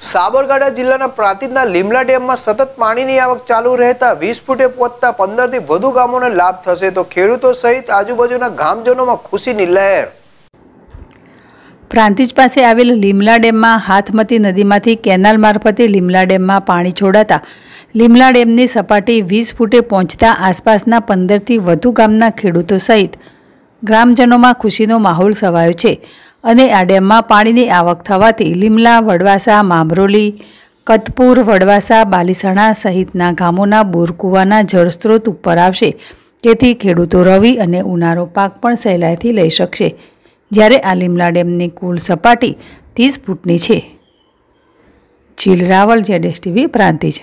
સાબરકાંઠા જિલ્લાના પ્રાંતિજના લીમલા ડેમમાં સતત પાણીની આવક ચાલુ રહેતા વીસ ફૂટે પહોંચતા પંદરથી વધુ ગામોને લાભ થશે તો ખેડૂતો સહિત આજુબાજુના ગામજનોમાં ખુશીની લહેર પ્રાંતિજ પાસે આવેલ લીમલા ડેમમાં હાથમતી નદીમાંથી કેનાલ મારફતે લીમલા ડેમમાં પાણી છોડાતા લીમલા ડેમની સપાટી વીસ ફૂટે પહોંચતા આસપાસના પંદરથી વધુ ગામના ખેડૂતો સહિત ગ્રામજનોમાં ખુશીનો માહોલ સવાયો છે અને આ ડેમમાં પાણીની આવક થવાથી લીમલા વડવાસા મામરોલી કતપુર વડવાસા બાલીસણા સહિતના ગામોના બોરકુવાના જળસ્ત્રોત ઉપર આવશે તેથી ખેડૂતો રવિ અને ઉનાળો પાક પણ સહેલાઈથી લઈ શકશે જ્યારે આ લીમલા ડેમની કુલ સપાટી ત્રીસ ફૂટની છે જીલ રાવલ જેડેસ ટીવી પ્રાંતિજ